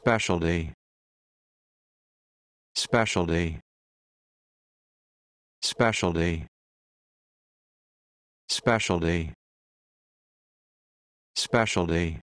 specialty specialty specialty specialty specialty